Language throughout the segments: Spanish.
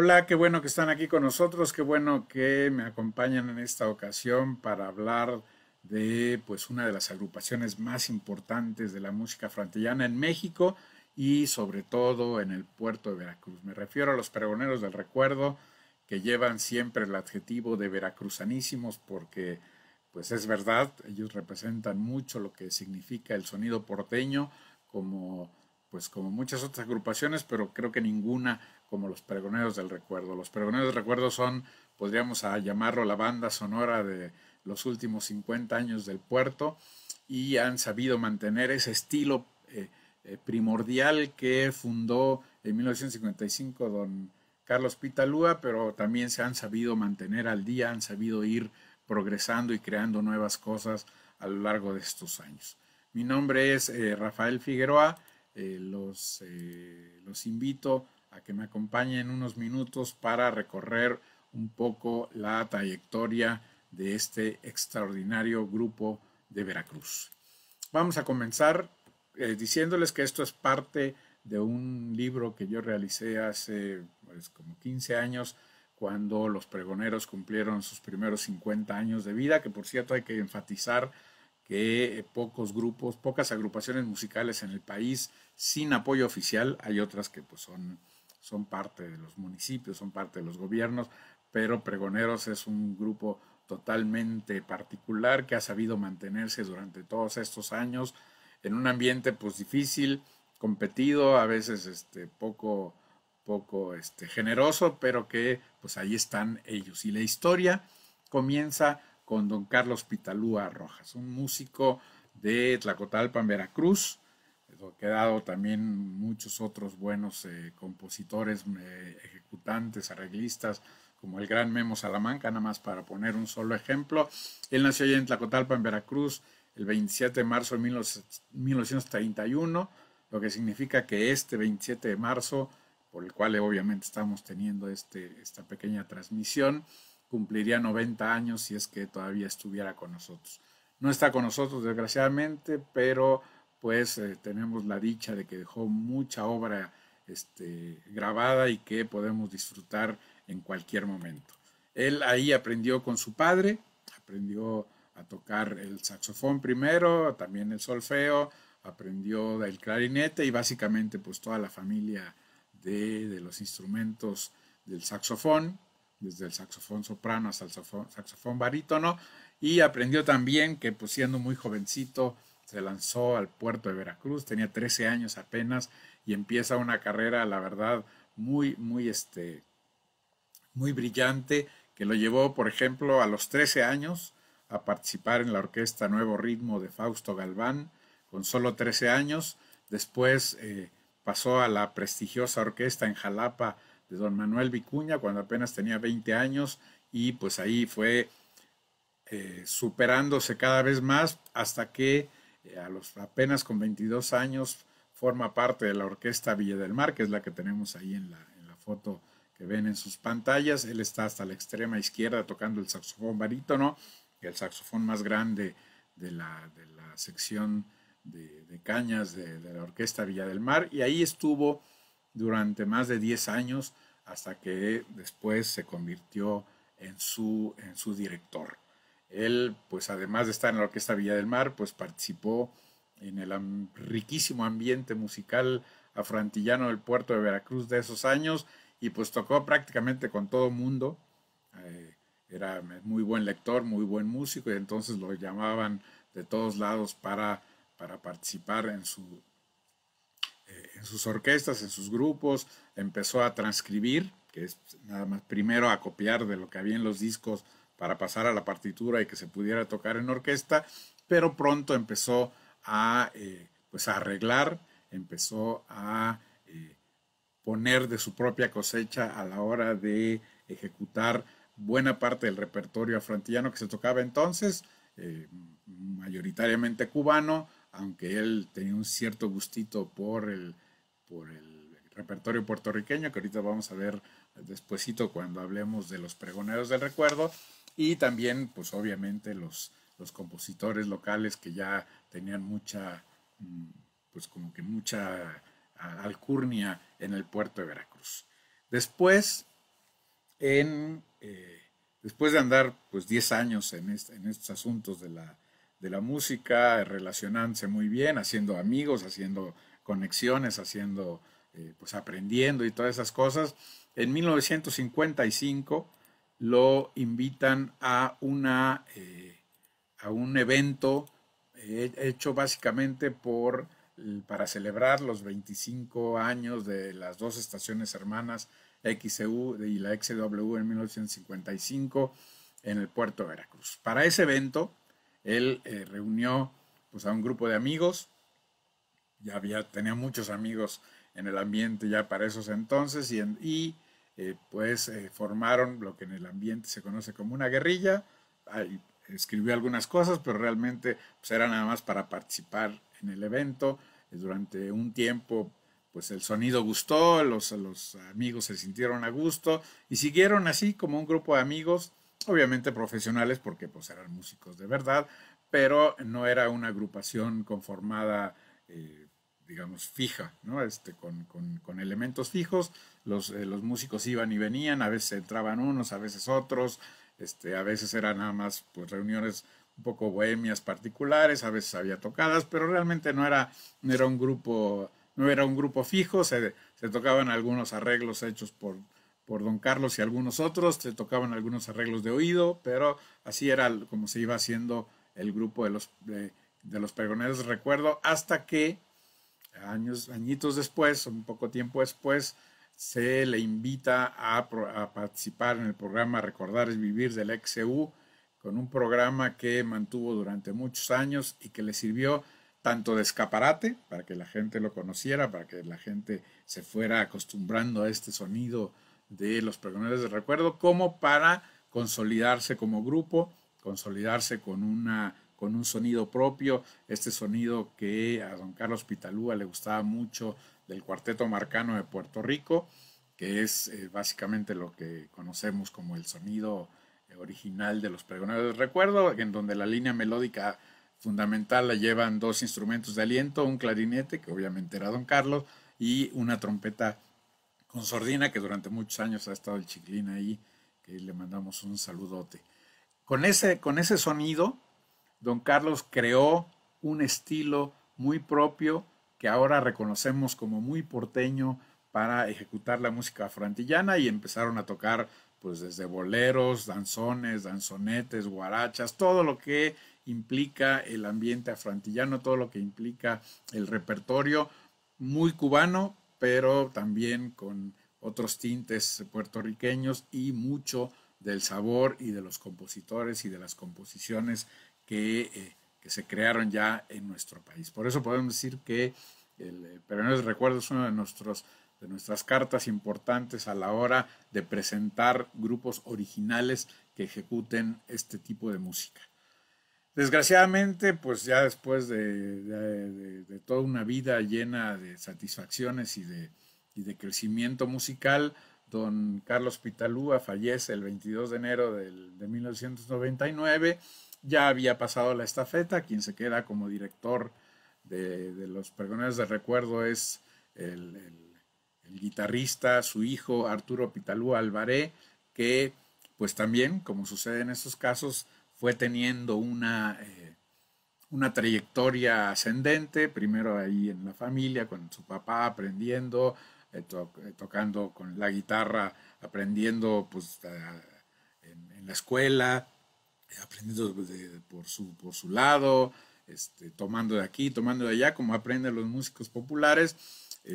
Hola, qué bueno que están aquí con nosotros, qué bueno que me acompañan en esta ocasión para hablar de pues una de las agrupaciones más importantes de la música frantellana en México y sobre todo en el puerto de Veracruz. Me refiero a los pregoneros del recuerdo que llevan siempre el adjetivo de veracruzanísimos porque pues es verdad, ellos representan mucho lo que significa el sonido porteño como pues como muchas otras agrupaciones, pero creo que ninguna como los Pregoneros del Recuerdo. Los Pregoneros del Recuerdo son, podríamos llamarlo, la banda sonora de los últimos 50 años del puerto y han sabido mantener ese estilo eh, eh, primordial que fundó en 1955 don Carlos Pitalúa, pero también se han sabido mantener al día, han sabido ir progresando y creando nuevas cosas a lo largo de estos años. Mi nombre es eh, Rafael Figueroa eh, los, eh, los invito a que me acompañen unos minutos para recorrer un poco la trayectoria de este extraordinario grupo de Veracruz. Vamos a comenzar eh, diciéndoles que esto es parte de un libro que yo realicé hace pues, como 15 años cuando los pregoneros cumplieron sus primeros 50 años de vida, que por cierto hay que enfatizar que pocos grupos, pocas agrupaciones musicales en el país sin apoyo oficial, hay otras que pues son, son parte de los municipios, son parte de los gobiernos, pero Pregoneros es un grupo totalmente particular que ha sabido mantenerse durante todos estos años en un ambiente pues difícil, competido, a veces este, poco, poco este, generoso, pero que pues ahí están ellos. Y la historia comienza con don Carlos Pitalúa Rojas, un músico de Tlacotalpan, Veracruz, que ha también muchos otros buenos eh, compositores, eh, ejecutantes, arreglistas, como el gran Memo Salamanca, nada más para poner un solo ejemplo. Él nació allá en Tlacotalpan, Veracruz, el 27 de marzo de 1931, lo que significa que este 27 de marzo, por el cual obviamente estamos teniendo este, esta pequeña transmisión, cumpliría 90 años si es que todavía estuviera con nosotros. No está con nosotros desgraciadamente, pero pues eh, tenemos la dicha de que dejó mucha obra este, grabada y que podemos disfrutar en cualquier momento. Él ahí aprendió con su padre, aprendió a tocar el saxofón primero, también el solfeo, aprendió el clarinete y básicamente pues toda la familia de, de los instrumentos del saxofón, desde el saxofón soprano hasta el saxofón, barítono, y aprendió también que pues, siendo muy jovencito se lanzó al puerto de Veracruz, tenía 13 años apenas y empieza una carrera, la verdad, muy, muy, este, muy brillante, que lo llevó, por ejemplo, a los 13 años a participar en la orquesta Nuevo Ritmo de Fausto Galván, con solo 13 años, después eh, pasó a la prestigiosa orquesta en Jalapa de don Manuel Vicuña cuando apenas tenía 20 años y pues ahí fue eh, superándose cada vez más hasta que eh, a los apenas con 22 años forma parte de la orquesta Villa del Mar, que es la que tenemos ahí en la, foto que ven en sus pantallas. Él está hasta la extrema izquierda tocando el saxofón barítono, el saxofón más grande de la, sección de, cañas de, de la orquesta Villa del Mar, y ahí estuvo durante más de 10 años hasta que después se convirtió en su, en su director. Él, pues además de estar en la Orquesta Villa del Mar, pues participó en el riquísimo ambiente musical afrantillano del puerto de Veracruz de esos años y pues tocó prácticamente con todo mundo. Eh, era muy buen lector, muy buen músico y entonces lo llamaban de todos lados para, para participar en su, en sus orquestas, en sus grupos, empezó a transcribir, que es nada más primero a copiar de lo que había en los discos para pasar a la partitura y que se pudiera tocar en orquesta, pero pronto empezó a, eh, pues, arreglar, empezó a eh, poner de su propia cosecha a la hora de ejecutar buena parte del repertorio afrantillano que se tocaba entonces, eh, mayoritariamente cubano, aunque él tenía un cierto gustito por el, por el repertorio puertorriqueño, que ahorita vamos a ver despuesito cuando hablemos de los pregoneros del recuerdo, y también, pues obviamente, los, los compositores locales que ya tenían mucha, mm, pues como que mucha alcurnia en el puerto de Veracruz. Después, en, eh, después de andar pues 10 años en estos asuntos de la, de la música, relacionándose muy bien, haciendo amigos, haciendo conexiones, haciendo, eh, pues aprendiendo y todas esas cosas. En 1955 lo invitan a, una, eh, a un evento eh, hecho básicamente por, para celebrar los 25 años de las dos estaciones hermanas XEU y la XW en 1955 en el puerto de Veracruz. Para ese evento él eh, reunió pues, a un grupo de amigos, ya había, tenía muchos amigos en el ambiente ya para esos entonces, y, eh, pues eh, formaron lo que en el ambiente se conoce como una guerrilla, escribió algunas cosas, pero realmente pues, era nada más para participar en el evento, durante un tiempo pues el sonido gustó, los, los amigos se sintieron a gusto y siguieron así como un grupo de amigos obviamente profesionales porque pues eran músicos de verdad, pero no era una agrupación conformada, eh, digamos, fija, ¿no? Este, con, elementos fijos, los, eh, los, músicos iban y venían, a veces entraban unos, a veces otros, este, a veces eran nada más pues, reuniones un poco bohemias particulares, a veces había tocadas, pero realmente no era, un grupo no era un grupo fijo, se tocaban algunos arreglos hechos por, por Don Carlos y algunos otros, le tocaban algunos arreglos de oído, pero así era como se iba haciendo el grupo de los, de, los pregoneros, recuerdo, hasta que años, añitos después, un poco tiempo después, se le invita a, participar en el programa Recordar es Vivir del XEU, con un programa que mantuvo durante muchos años y que le sirvió tanto de escaparate, para que la gente lo conociera, para que la gente se fuera acostumbrando a este sonido de los Pregoneros de Recuerdo como para consolidarse como grupo, consolidarse con, una, con un sonido propio, este sonido que a don Carlos Pitalúa le gustaba mucho del cuarteto marcano de Puerto Rico, que es eh, básicamente lo que conocemos como el sonido original de los pregoneros de recuerdo, en donde la línea melódica fundamental la llevan dos instrumentos de aliento, un clarinete, que obviamente era don Carlos, y una trompeta con Sordina, que durante muchos años ha estado el chiclín ahí, que le mandamos un saludote. Con ese, con ese sonido, don Carlos creó un estilo muy propio que ahora reconocemos como muy porteño para ejecutar la música afrantillana y empezaron a tocar pues desde boleros, danzones, danzonetes, guarachas, todo lo que implica el ambiente afrantillano, todo lo que implica el repertorio muy cubano, pero también con otros tintes puertorriqueños y mucho del sabor y de los compositores y de las composiciones que, eh, que se crearon ya en nuestro país. Por eso podemos decir que el eh, peronés de recuerdo es una de nuestras cartas importantes a la hora de presentar grupos originales que ejecuten este tipo de música. Desgraciadamente, pues ya después de, toda una vida llena de satisfacciones y de, crecimiento musical, don Carlos Pitalúa fallece el 22 de enero de 1999. Ya había pasado la estafeta, quien se queda como director de, los Pergoneros de Recuerdo es el, guitarrista, su hijo Arturo Pitalúa Alvaré, que pues también, como sucede en estos casos, fue teniendo una, eh, una trayectoria ascendente, primero ahí en la familia, con su papá aprendiendo, eh, eh, tocando con la guitarra, aprendiendo pues, en, la escuela, aprendiendo por, su, por su lado, este, tomando de aquí, tomando de allá, como aprenden los músicos populares,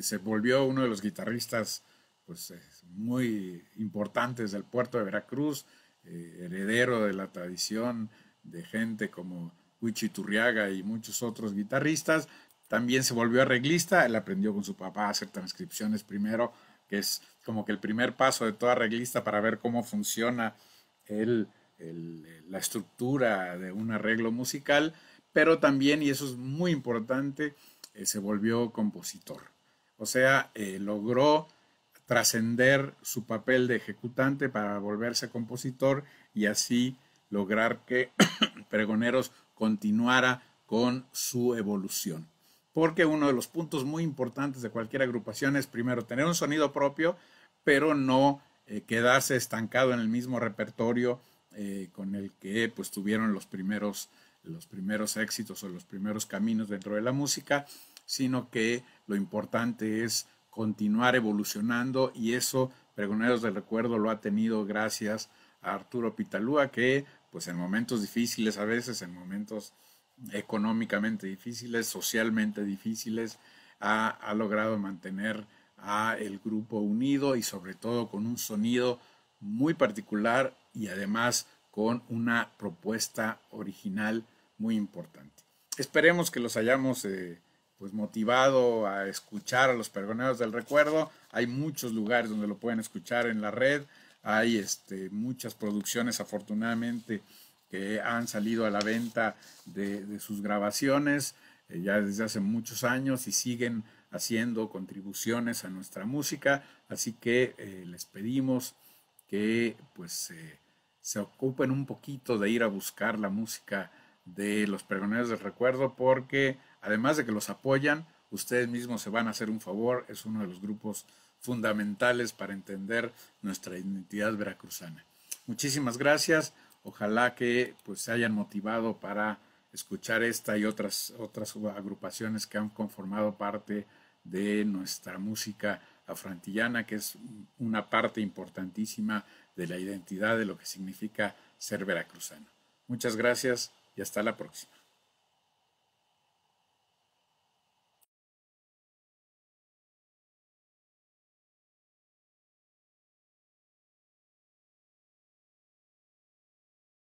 se volvió uno de los guitarristas pues, muy importantes del puerto de Veracruz, eh, heredero de la tradición de gente como Turriaga y muchos otros guitarristas. También se volvió arreglista, él aprendió con su papá a hacer transcripciones primero, que es como que el primer paso de todo arreglista para ver cómo funciona el, la estructura de un arreglo musical, pero también, y eso es muy importante, eh, se volvió compositor. O sea, eh, logró trascender su papel de ejecutante para volverse compositor y así lograr que Pregoneros continuara con su evolución. Porque uno de los puntos muy importantes de cualquier agrupación es primero tener un sonido propio, pero no eh, quedarse estancado en el mismo repertorio eh, con el que pues, tuvieron los primeros, los primeros éxitos o los primeros caminos dentro de la música, sino que lo importante es continuar evolucionando y eso Pregoneros del Recuerdo lo ha tenido gracias a Arturo Pitalúa que pues en momentos difíciles a veces, en momentos económicamente difíciles, socialmente difíciles, ha, logrado mantener a el grupo unido y sobre todo con un sonido muy particular y además con una propuesta original muy importante. Esperemos que los hayamos eh, pues motivado a escuchar a los pergoneros del recuerdo. Hay muchos lugares donde lo pueden escuchar en la red. Hay este, muchas producciones, afortunadamente, que han salido a la venta de, sus grabaciones eh, ya desde hace muchos años y siguen haciendo contribuciones a nuestra música. Así que eh, les pedimos que pues eh, se ocupen un poquito de ir a buscar la música de los pregoneros del recuerdo porque además de que los apoyan, ustedes mismos se van a hacer un favor, es uno de los grupos fundamentales para entender nuestra identidad veracruzana. Muchísimas gracias, ojalá que pues se hayan motivado para escuchar esta y otras, otras agrupaciones que han conformado parte de nuestra música afrantillana, que es una parte importantísima de la identidad de lo que significa ser veracruzano. Muchas gracias y hasta la próxima.